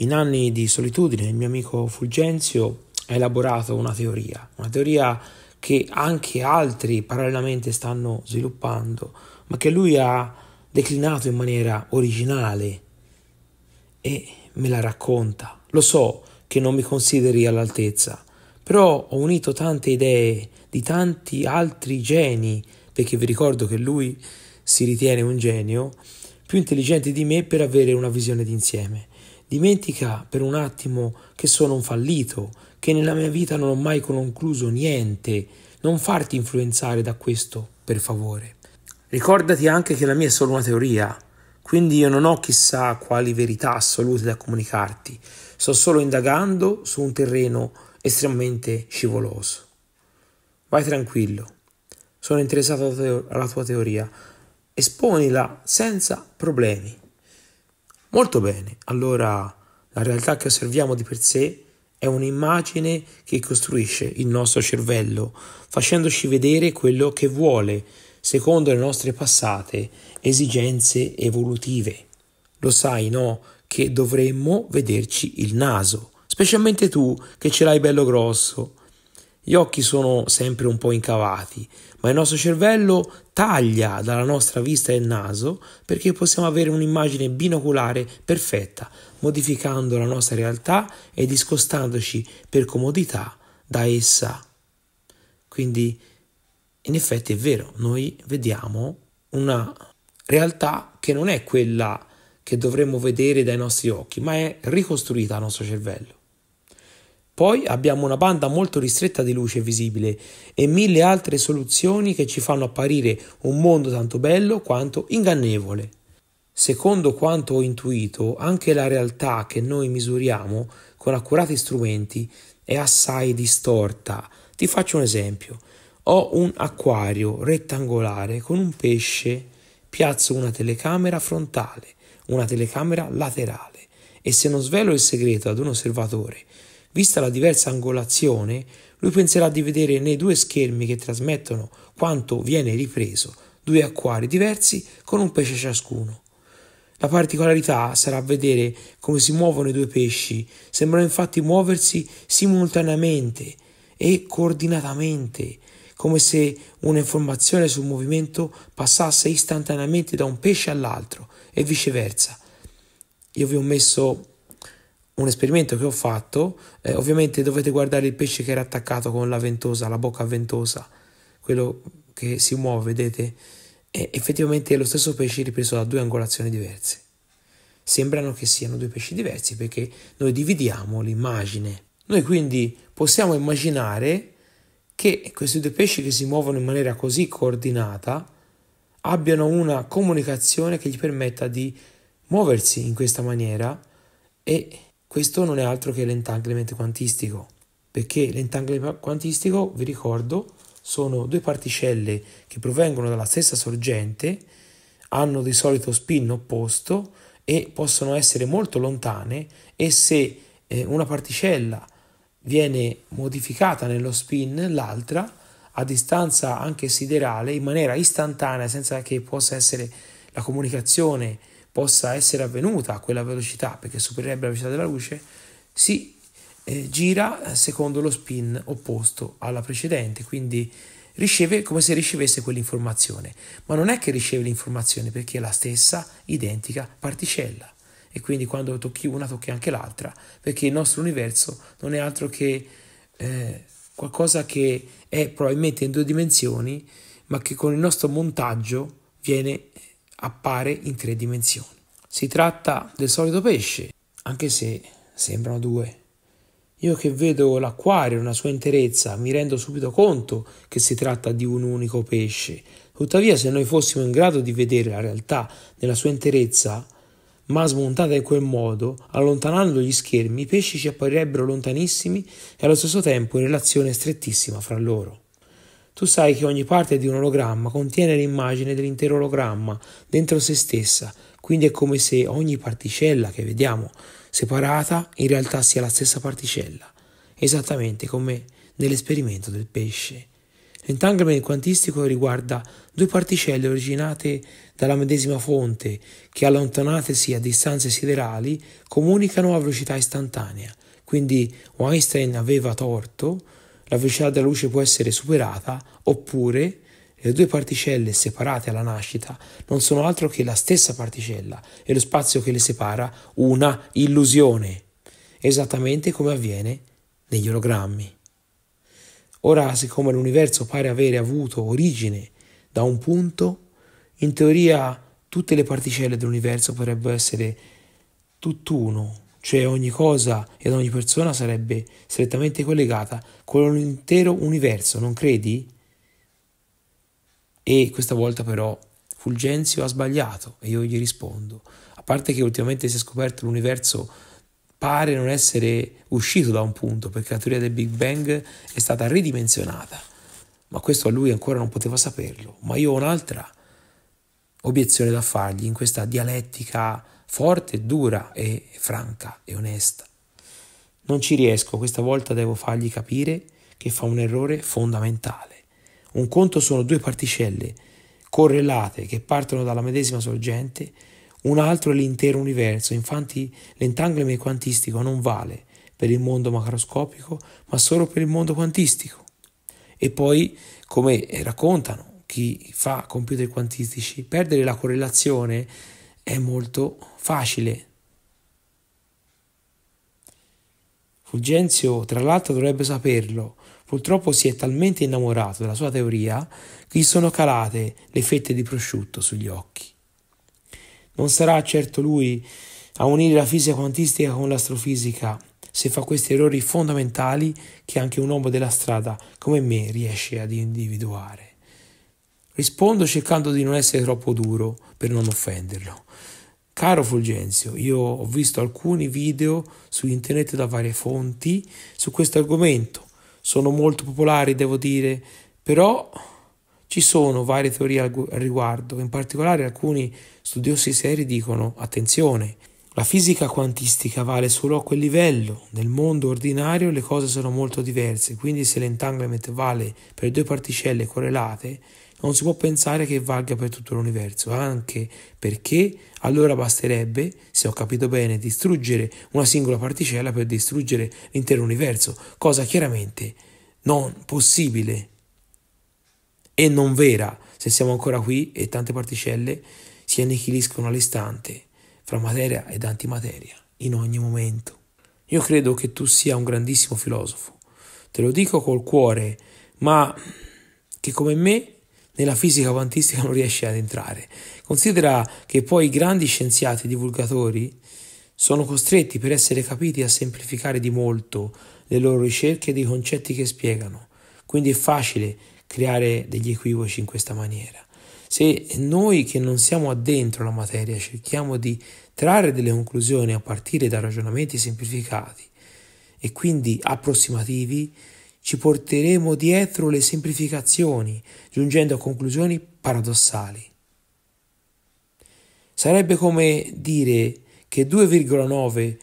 In anni di solitudine il mio amico Fulgenzio ha elaborato una teoria, una teoria che anche altri parallelamente stanno sviluppando, ma che lui ha declinato in maniera originale e me la racconta. Lo so che non mi consideri all'altezza, però ho unito tante idee di tanti altri geni, perché vi ricordo che lui si ritiene un genio, più intelligente di me per avere una visione d'insieme. Dimentica per un attimo che sono un fallito, che nella mia vita non ho mai concluso niente. Non farti influenzare da questo, per favore. Ricordati anche che la mia è solo una teoria, quindi io non ho chissà quali verità assolute da comunicarti, sto solo indagando su un terreno estremamente scivoloso. Vai tranquillo, sono interessato alla tua teoria, esponila senza problemi. Molto bene, allora la realtà che osserviamo di per sé è un'immagine che costruisce il nostro cervello, facendoci vedere quello che vuole, secondo le nostre passate esigenze evolutive. Lo sai, no? Che dovremmo vederci il naso, specialmente tu che ce l'hai bello grosso. Gli occhi sono sempre un po' incavati, ma il nostro cervello taglia dalla nostra vista e il naso perché possiamo avere un'immagine binoculare perfetta, modificando la nostra realtà e discostandoci per comodità da essa. Quindi, in effetti è vero, noi vediamo una realtà che non è quella che dovremmo vedere dai nostri occhi, ma è ricostruita al nostro cervello. Poi abbiamo una banda molto ristretta di luce visibile e mille altre soluzioni che ci fanno apparire un mondo tanto bello quanto ingannevole. Secondo quanto ho intuito, anche la realtà che noi misuriamo con accurati strumenti è assai distorta. Ti faccio un esempio. Ho un acquario rettangolare con un pesce, piazzo una telecamera frontale, una telecamera laterale e se non svelo il segreto ad un osservatore Vista la diversa angolazione, lui penserà di vedere nei due schermi che trasmettono quanto viene ripreso due acquari diversi con un pesce ciascuno. La particolarità sarà vedere come si muovono i due pesci, sembrano infatti muoversi simultaneamente e coordinatamente, come se un'informazione sul movimento passasse istantaneamente da un pesce all'altro e viceversa. Io vi ho messo un esperimento che ho fatto, eh, ovviamente dovete guardare il pesce che era attaccato con la ventosa, la bocca ventosa, quello che si muove, vedete? E effettivamente è lo stesso pesce ripreso da due angolazioni diverse. Sembrano che siano due pesci diversi perché noi dividiamo l'immagine. Noi quindi possiamo immaginare che questi due pesci che si muovono in maniera così coordinata abbiano una comunicazione che gli permetta di muoversi in questa maniera e questo non è altro che l'entanglement quantistico, perché l'entanglement quantistico, vi ricordo, sono due particelle che provengono dalla stessa sorgente, hanno di solito spin opposto e possono essere molto lontane e se eh, una particella viene modificata nello spin, l'altra a distanza anche siderale in maniera istantanea senza che possa essere la comunicazione possa essere avvenuta a quella velocità, perché supererebbe la velocità della luce, si eh, gira secondo lo spin opposto alla precedente, quindi riceve come se ricevesse quell'informazione, ma non è che riceve l'informazione perché è la stessa identica particella e quindi quando tocchi una tocchi anche l'altra, perché il nostro universo non è altro che eh, qualcosa che è probabilmente in due dimensioni, ma che con il nostro montaggio viene eh, appare in tre dimensioni. Si tratta del solito pesce, anche se sembrano due. Io che vedo l'acquario nella sua interezza mi rendo subito conto che si tratta di un unico pesce. Tuttavia, se noi fossimo in grado di vedere la realtà nella sua interezza, ma smontata in quel modo, allontanando gli schermi, i pesci ci apparirebbero lontanissimi e allo stesso tempo in relazione strettissima fra loro. Tu sai che ogni parte di un ologramma contiene l'immagine dell'intero ologramma dentro se stessa, quindi è come se ogni particella che vediamo separata in realtà sia la stessa particella, esattamente come nell'esperimento del pesce. L'entanglement quantistico riguarda due particelle originate dalla medesima fonte che allontanatesi a distanze siderali comunicano a velocità istantanea. Quindi Einstein aveva torto la velocità della luce può essere superata oppure le due particelle separate alla nascita non sono altro che la stessa particella e lo spazio che le separa una illusione, esattamente come avviene negli ologrammi. Ora, siccome l'universo pare avere avuto origine da un punto, in teoria tutte le particelle dell'universo potrebbero essere tutt'uno cioè ogni cosa ed ogni persona sarebbe strettamente collegata con l'intero universo, non credi? E questa volta però Fulgenzio ha sbagliato e io gli rispondo, a parte che ultimamente si è scoperto l'universo pare non essere uscito da un punto perché la teoria del Big Bang è stata ridimensionata, ma questo a lui ancora non poteva saperlo, ma io ho un'altra obiezione da fargli in questa dialettica forte, dura e franca e onesta. Non ci riesco, questa volta devo fargli capire che fa un errore fondamentale. Un conto sono due particelle correlate che partono dalla medesima sorgente, un altro è l'intero universo, infatti l'entanglement quantistico non vale per il mondo macroscopico, ma solo per il mondo quantistico. E poi, come raccontano chi fa computer quantistici, perdere la correlazione è molto facile. Fulgenzio, tra l'altro, dovrebbe saperlo. Purtroppo si è talmente innamorato della sua teoria che gli sono calate le fette di prosciutto sugli occhi. Non sarà certo lui a unire la fisica quantistica con l'astrofisica se fa questi errori fondamentali che anche un uomo della strada come me riesce ad individuare. Rispondo cercando di non essere troppo duro per non offenderlo. Caro Fulgenzio, io ho visto alcuni video su internet da varie fonti su questo argomento. Sono molto popolari, devo dire, però ci sono varie teorie al riguardo. In particolare alcuni studiosi seri dicono, attenzione, la fisica quantistica vale solo a quel livello. Nel mondo ordinario le cose sono molto diverse, quindi se l'entanglement vale per due particelle correlate, non si può pensare che valga per tutto l'universo, anche perché allora basterebbe, se ho capito bene, distruggere una singola particella per distruggere l'intero universo, cosa chiaramente non possibile e non vera se siamo ancora qui e tante particelle si annichiliscono all'istante fra materia ed antimateria in ogni momento. Io credo che tu sia un grandissimo filosofo, te lo dico col cuore, ma che come me nella fisica quantistica non riesce ad entrare. Considera che poi i grandi scienziati divulgatori sono costretti per essere capiti a semplificare di molto le loro ricerche e dei concetti che spiegano. Quindi è facile creare degli equivoci in questa maniera. Se noi che non siamo addentro alla materia cerchiamo di trarre delle conclusioni a partire da ragionamenti semplificati e quindi approssimativi, ci porteremo dietro le semplificazioni, giungendo a conclusioni paradossali. Sarebbe come dire che 2,9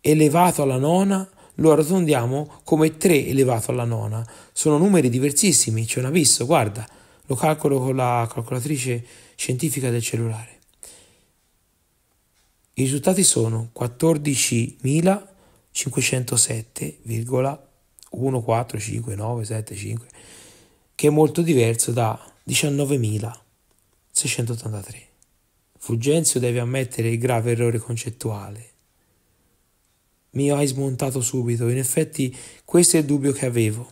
elevato alla nona lo arrotondiamo come 3 elevato alla nona. Sono numeri diversissimi, c'è un abisso, guarda, lo calcolo con la calcolatrice scientifica del cellulare. I risultati sono 14.507,1. 1, 4, 5, 9, 7, 5, che è molto diverso da 19.683. Fulgenzio deve ammettere il grave errore concettuale. Mi hai smontato subito, in effetti questo è il dubbio che avevo.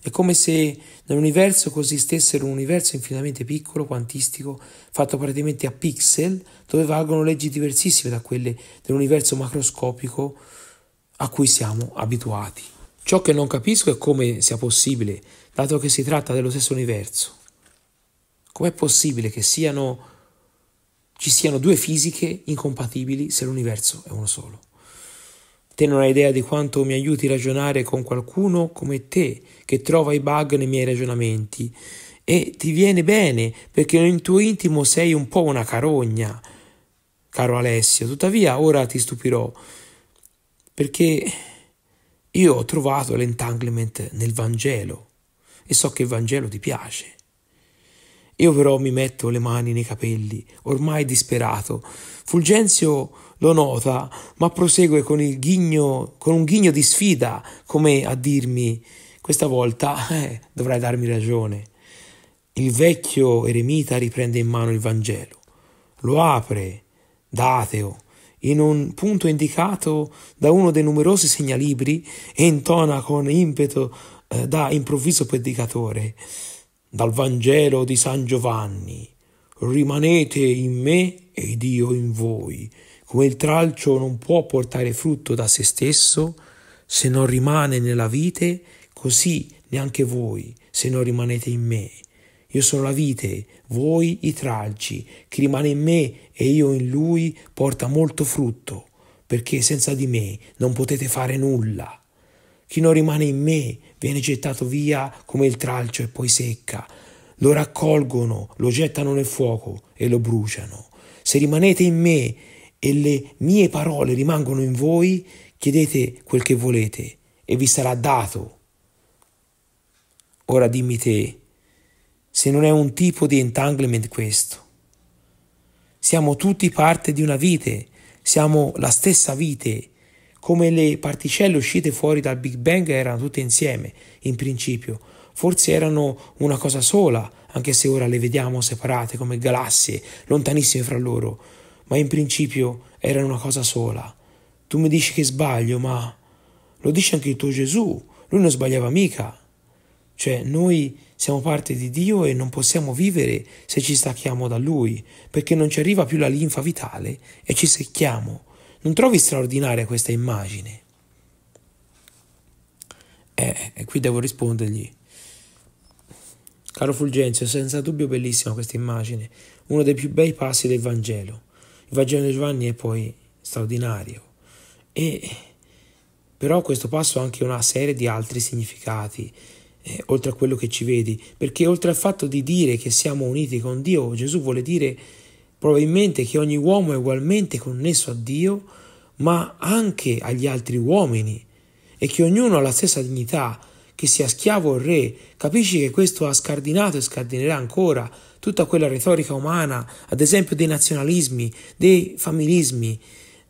È come se nell'universo consistessero un universo infinitamente piccolo, quantistico, fatto praticamente a pixel, dove valgono leggi diversissime da quelle dell'universo macroscopico a cui siamo abituati. Ciò che non capisco è come sia possibile, dato che si tratta dello stesso universo. Com'è possibile che siano, ci siano due fisiche incompatibili se l'universo è uno solo? Te non hai idea di quanto mi aiuti a ragionare con qualcuno come te, che trova i bug nei miei ragionamenti. E ti viene bene, perché nel tuo intimo sei un po' una carogna, caro Alessio. Tuttavia, ora ti stupirò, perché io ho trovato l'entanglement nel Vangelo e so che il Vangelo ti piace. Io però mi metto le mani nei capelli, ormai disperato. Fulgenzio lo nota, ma prosegue con, ghigno, con un ghigno di sfida, come a dirmi, questa volta eh, dovrai darmi ragione. Il vecchio eremita riprende in mano il Vangelo, lo apre, da ateo, in un punto indicato da uno dei numerosi segnalibri e intona con impeto eh, da improvviso predicatore dal Vangelo di San Giovanni rimanete in me ed io in voi come il tralcio non può portare frutto da se stesso se non rimane nella vite così neanche voi se non rimanete in me io sono la vite, voi i tralci, chi rimane in me e io in lui porta molto frutto, perché senza di me non potete fare nulla. Chi non rimane in me viene gettato via come il tralcio e poi secca. Lo raccolgono, lo gettano nel fuoco e lo bruciano. Se rimanete in me e le mie parole rimangono in voi, chiedete quel che volete e vi sarà dato. Ora dimmi te se non è un tipo di entanglement questo. Siamo tutti parte di una vite, siamo la stessa vite, come le particelle uscite fuori dal Big Bang erano tutte insieme, in principio, forse erano una cosa sola, anche se ora le vediamo separate come galassie, lontanissime fra loro, ma in principio erano una cosa sola. Tu mi dici che sbaglio, ma lo dice anche il tuo Gesù, lui non sbagliava mica. Cioè noi siamo parte di Dio e non possiamo vivere se ci stacchiamo da Lui, perché non ci arriva più la linfa vitale e ci secchiamo. Non trovi straordinaria questa immagine? Eh, e eh, qui devo rispondergli. Caro Fulgenzio, senza dubbio bellissima questa immagine, uno dei più bei passi del Vangelo. Il Vangelo di Giovanni è poi straordinario. E, però questo passo ha anche una serie di altri significati eh, oltre a quello che ci vedi, perché oltre al fatto di dire che siamo uniti con Dio, Gesù vuole dire probabilmente che ogni uomo è ugualmente connesso a Dio, ma anche agli altri uomini, e che ognuno ha la stessa dignità, che sia schiavo o re, capisci che questo ha scardinato e scardinerà ancora tutta quella retorica umana, ad esempio dei nazionalismi, dei familismi,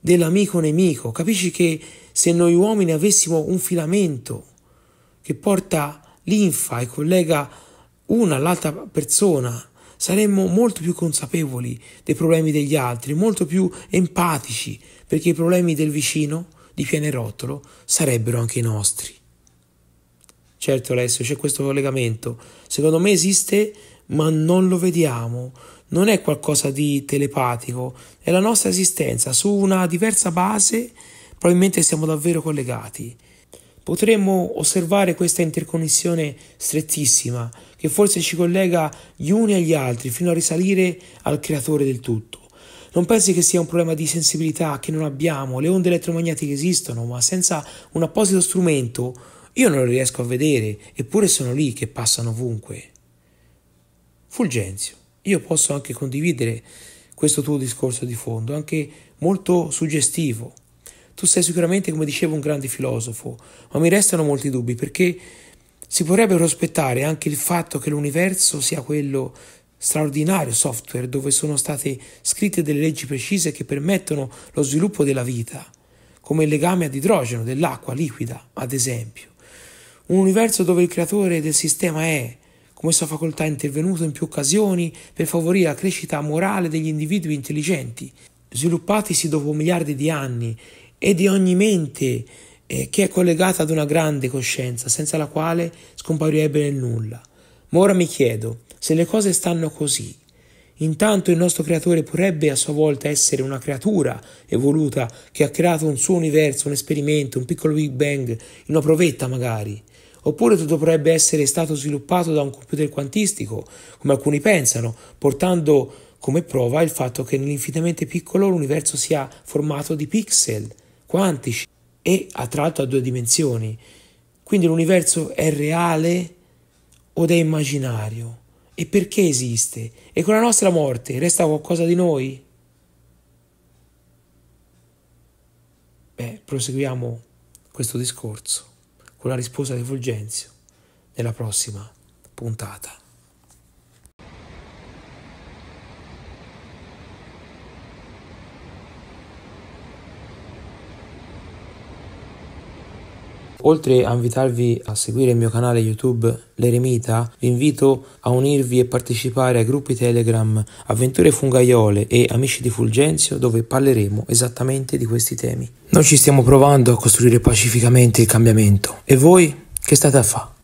dell'amico nemico, capisci che se noi uomini avessimo un filamento che porta a linfa e collega una all'altra persona, saremmo molto più consapevoli dei problemi degli altri, molto più empatici, perché i problemi del vicino, di pianerottolo, sarebbero anche i nostri. Certo Alessio, c'è questo collegamento. Secondo me esiste, ma non lo vediamo. Non è qualcosa di telepatico, è la nostra esistenza su una diversa base, probabilmente siamo davvero collegati potremmo osservare questa interconnessione strettissima che forse ci collega gli uni agli altri fino a risalire al creatore del tutto. Non pensi che sia un problema di sensibilità che non abbiamo? Le onde elettromagnetiche esistono, ma senza un apposito strumento io non le riesco a vedere, eppure sono lì che passano ovunque. Fulgenzio, io posso anche condividere questo tuo discorso di fondo, anche molto suggestivo. Tu sei sicuramente, come dicevo, un grande filosofo, ma mi restano molti dubbi perché si potrebbe prospettare anche il fatto che l'universo sia quello straordinario software dove sono state scritte delle leggi precise che permettono lo sviluppo della vita, come il legame ad idrogeno dell'acqua liquida, ad esempio. Un universo dove il creatore del sistema è, come sua facoltà, intervenuto in più occasioni per favorire la crescita morale degli individui intelligenti, sviluppatisi dopo miliardi di anni e di ogni mente eh, che è collegata ad una grande coscienza, senza la quale scomparirebbe nel nulla. Ma ora mi chiedo, se le cose stanno così, intanto il nostro creatore potrebbe a sua volta essere una creatura evoluta che ha creato un suo universo, un esperimento, un piccolo Big Bang, una provetta magari. Oppure tutto potrebbe essere stato sviluppato da un computer quantistico, come alcuni pensano, portando come prova il fatto che nell'infinitamente piccolo l'universo sia formato di pixel quantici e ha tra l'altro a due dimensioni. Quindi l'universo è reale ed è immaginario? E perché esiste? E con la nostra morte resta qualcosa di noi? Beh, proseguiamo questo discorso con la risposta di Fulgenzio nella prossima puntata. Oltre a invitarvi a seguire il mio canale YouTube L'Eremita, vi invito a unirvi e partecipare ai gruppi Telegram Avventure Fungaiole e Amici di Fulgenzio dove parleremo esattamente di questi temi. Noi ci stiamo provando a costruire pacificamente il cambiamento. E voi che state a fare?